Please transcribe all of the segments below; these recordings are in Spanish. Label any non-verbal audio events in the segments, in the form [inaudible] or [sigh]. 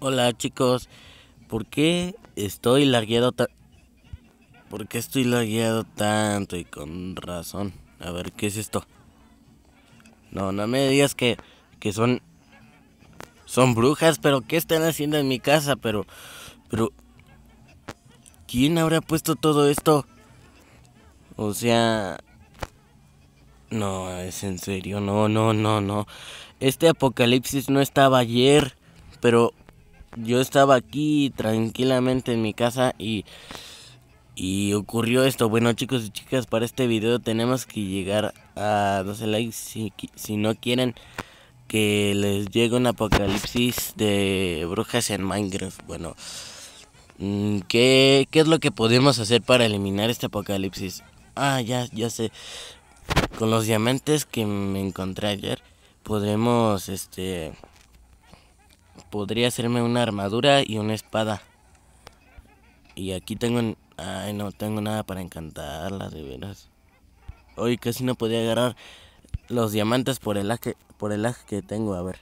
Hola chicos, ¿por qué estoy largueado tan... ¿Por qué estoy largueado tanto y con razón? A ver, ¿qué es esto? No, no me digas que, que son... Son brujas, pero ¿qué están haciendo en mi casa? Pero... Pero... ¿Quién habrá puesto todo esto? O sea... No, es en serio, no, no, no, no. Este apocalipsis no estaba ayer, pero yo estaba aquí tranquilamente en mi casa y, y ocurrió esto. Bueno chicos y chicas, para este video tenemos que llegar a 12 likes si, no quieren que les llegue un apocalipsis de brujas en Minecraft. Bueno, mm, ¿qué, ¿qué es lo que podemos hacer para eliminar este apocalipsis? Ah, ya, ya sé. Con los diamantes que me encontré ayer, podremos, este, podría hacerme una armadura y una espada. Y aquí tengo... Ay, no tengo nada para encantarla, de veras. Hoy casi no podía agarrar los diamantes por el aje, por el aje que tengo. A ver.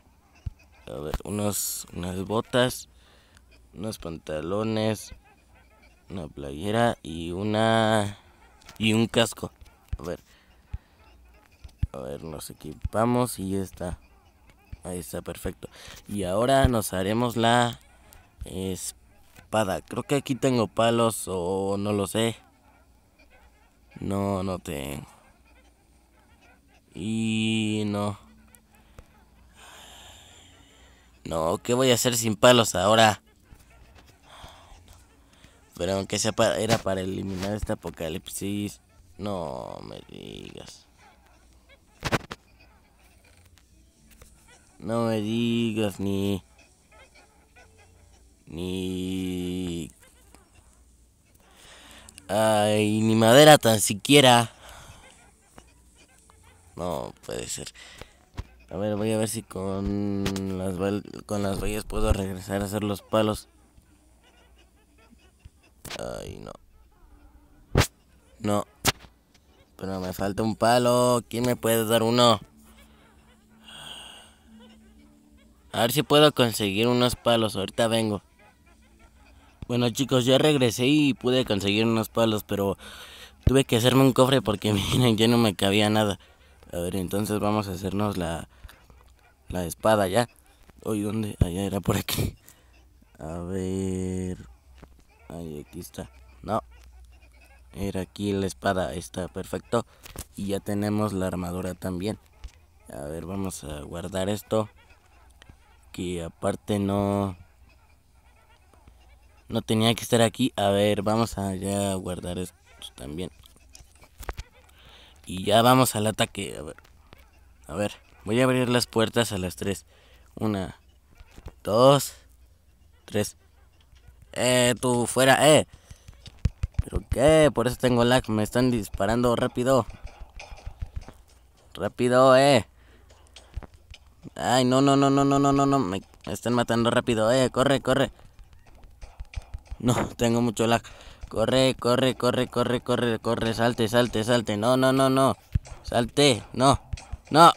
A ver, unos, unas botas, unos pantalones, una playera y una... Y un casco. A ver. A ver, nos equipamos y ya está. Ahí está, perfecto. Y ahora nos haremos la espada. Creo que aquí tengo palos o no lo sé. No, no tengo. Y no. No, ¿qué voy a hacer sin palos ahora? Pero aunque sea para, era para eliminar este apocalipsis. No me digas. No me digas ni... Ni... Ay, ni madera tan siquiera. No puede ser. A ver, voy a ver si con las, con las vallas puedo regresar a hacer los palos. Ay, no. No. Pero me falta un palo. ¿Quién me puede dar uno? A ver si puedo conseguir unos palos. Ahorita vengo. Bueno chicos, ya regresé y pude conseguir unos palos, pero tuve que hacerme un cofre porque [laughs] miren, ya no me cabía nada. A ver, entonces vamos a hacernos la, espada ya. Hoy, ¿dónde? Allá ah, era por aquí. A ver. Ahí, aquí está. No. Era aquí la espada. Está perfecto. Y ya tenemos la armadura también. A ver, vamos a guardar esto que aparte no no tenía que estar aquí. A ver, vamos a ya guardar esto también. Y ya vamos al ataque, a ver. A ver, voy a abrir las puertas a las 3. Una, dos, tres. Eh, tú fuera, eh. ¿Pero qué? Por eso tengo lag, me están disparando rápido. Rápido, eh. Ay, no, no, no, no, no, no, no, no. Me están matando rápido. Eh, corre, corre. No, tengo mucho lag. Corre, corre, corre, corre, corre, corre. Salte, salte, salte. No, no, no, no. Salte. No. No.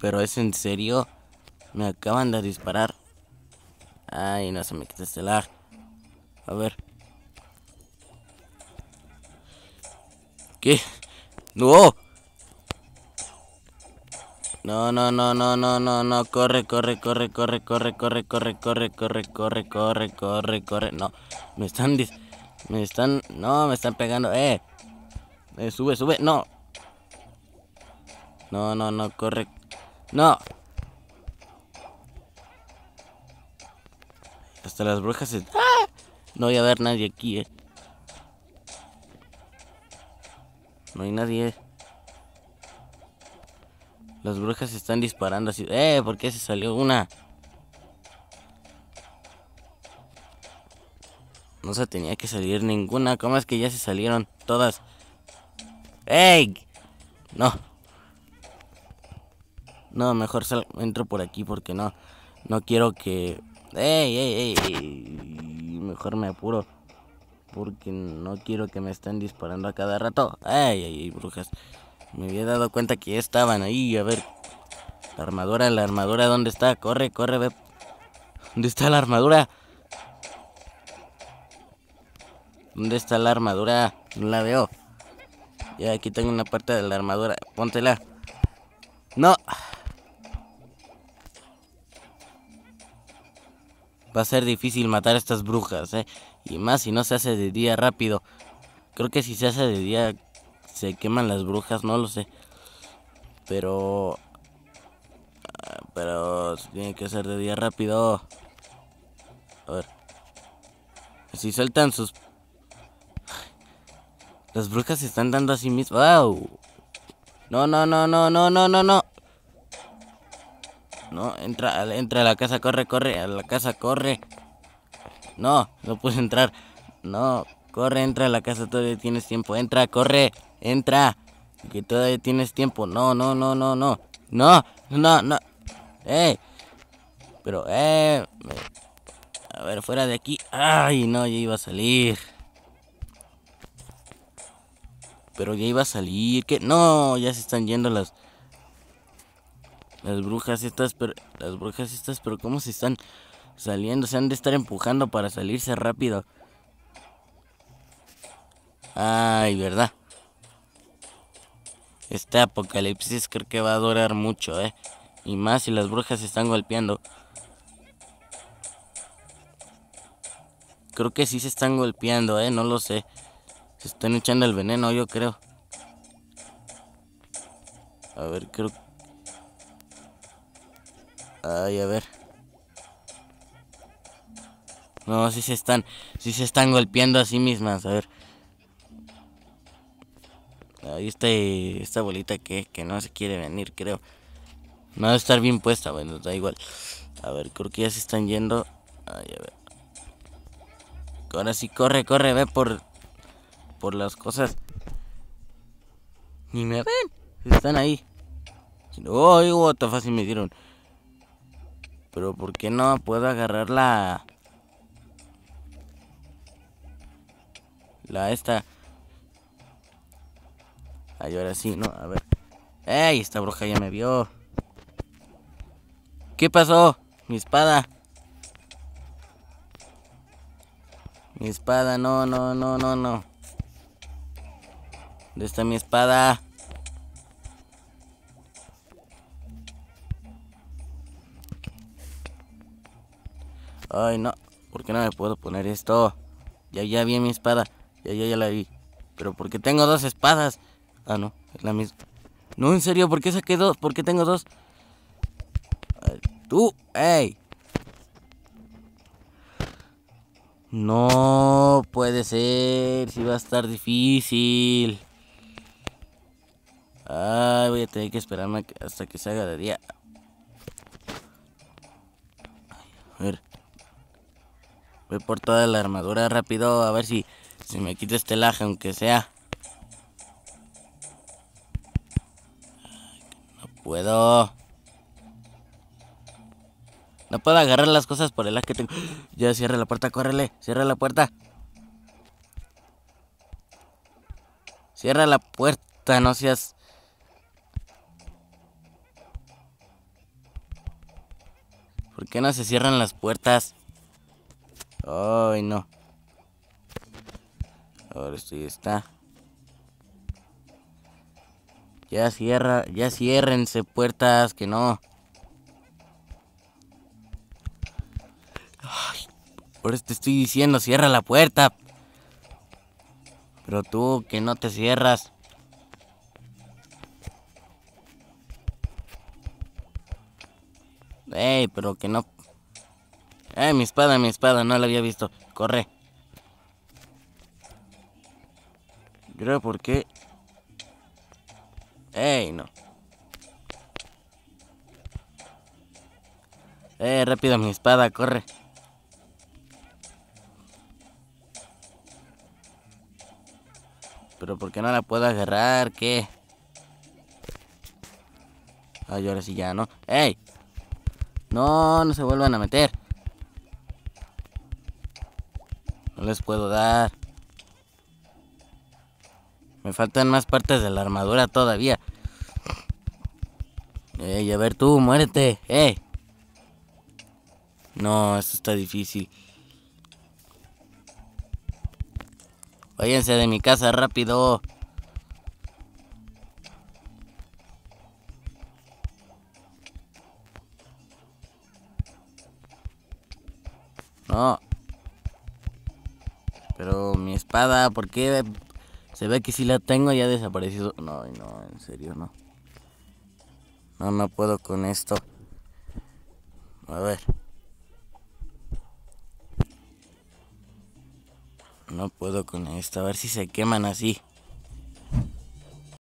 ¿Pero es en serio? Me acaban de disparar. Ay, no se me quita este lag. A ver. ¿Qué? No, no, no, no, no, no, no, corre, corre, corre, corre, corre, corre, corre, corre, corre, corre, corre, corre, corre, no, me están, me están, no, me están pegando, eh, eh, sube, sube, no, no, no, no, corre, no, hasta las brujas se, no voy a ver nadie aquí, eh, No hay nadie. Las brujas están disparando así. ¡Eh! ¿Por qué se salió una? No se tenía que salir ninguna. ¿Cómo es que ya se salieron todas? ¡Ey! No. No, mejor entro por aquí porque no. No quiero que... ¡Ey, ey, ey! Mejor me apuro porque no quiero que me estén disparando a cada rato. Ay, ay, ay, brujas. Me había dado cuenta que ya estaban ahí. A ver. La armadura, la armadura, ¿dónde está? Corre, corre, ve. ¿Dónde está la armadura? ¿Dónde está la armadura? No la veo. Y aquí tengo una parte de la armadura. Póntela. No. Va a ser difícil matar a estas brujas, ¿eh? Y más si no se hace de día rápido. Creo que si se hace de día se queman las brujas, no lo sé. Pero... Ah, pero tiene que ser de día rápido. A ver. Si sueltan sus... Las brujas se están dando a sí mismas. ¡Wow! No, no, no, no, no, no, no, no. No, entra, entra a la casa, corre, corre, a la casa, corre. No, no puedes entrar. No, corre, entra a la casa, todavía tienes tiempo. Entra, corre, entra. Que todavía tienes tiempo. No, no, no, no, no. No, no, no. Eh, Pero, eh. A ver, fuera de aquí. ¡Ay, no! Ya iba a salir. Pero ya iba a salir. que No, ya se están yendo las. Las brujas estas, pero, las brujas estas, pero ¿cómo se están saliendo? Se han de estar empujando para salirse rápido. Ay, ¿verdad? Este apocalipsis creo que va a durar mucho, ¿eh? Y más si las brujas se están golpeando. Creo que sí se están golpeando, ¿eh? No lo sé. Se están echando el veneno, yo creo. A ver, creo que... Ay, a ver. No, si se están. Si se están golpeando a sí mismas. A ver. Ahí está esta bolita que, no se quiere venir, creo. No debe estar bien puesta, bueno, da igual. A ver, creo que ya se están yendo. Ay, a ver. Ahora sí, corre, corre, ve por, por las cosas. Ni me ven. Están ahí. Oh, what the me dieron. Pero ¿por qué no puedo agarrar la... La esta... Ay, ahora sí, no, a ver. ¡Ey! Esta bruja ya me vio. ¿Qué pasó? Mi espada. Mi espada, no, no, no, no, no. ¿Dónde está mi espada? Ay, no. ¿Por qué no me puedo poner esto? Ya, ya vi mi espada. Ya, ya, ya la vi. Pero porque tengo dos espadas. Ah, no. Es la misma. No, en serio. ¿Por qué saqué dos? ¿Por qué tengo dos? tú. ¡Ey! No puede ser. Si va a estar difícil. Ay, voy a tener que esperarme hasta que se haga de día. Voy por toda la armadura rápido a ver si me quita este laje, aunque sea. No puedo. No puedo agarrar las cosas por el laje que tengo. [gasps] Ya cierra la puerta, córrele. Cierra la puerta. Cierra la puerta, no seas... ¿Por qué no se cierran las puertas? Ay, no. Ahora sí está. Ya cierra, ya ciérrense puertas, que no. por eso te estoy diciendo, cierra la puerta. Pero tú que no te cierras. Ey, pero que no eh, mi espada, mi espada! No la había visto. ¡Corre! Creo porque... ¡Ey, no! ¡Eh, rápido, mi espada! ¡Corre! Pero ¿por qué no la puedo agarrar? ¿Qué? Ay, ahora sí ya, ¿no? ¡Ey! No, no se vuelvan a meter. No les puedo dar. Me faltan más partes de la armadura todavía. Ey, a ver tú, muérete. Ey. No, esto está difícil. Váyanse de mi casa rápido. No. Pero mi espada, ¿por qué? Se ve que si la tengo ya desaparecido. No, no, en serio, no. No, no puedo con esto. A ver. No puedo con esto. A ver si se queman así.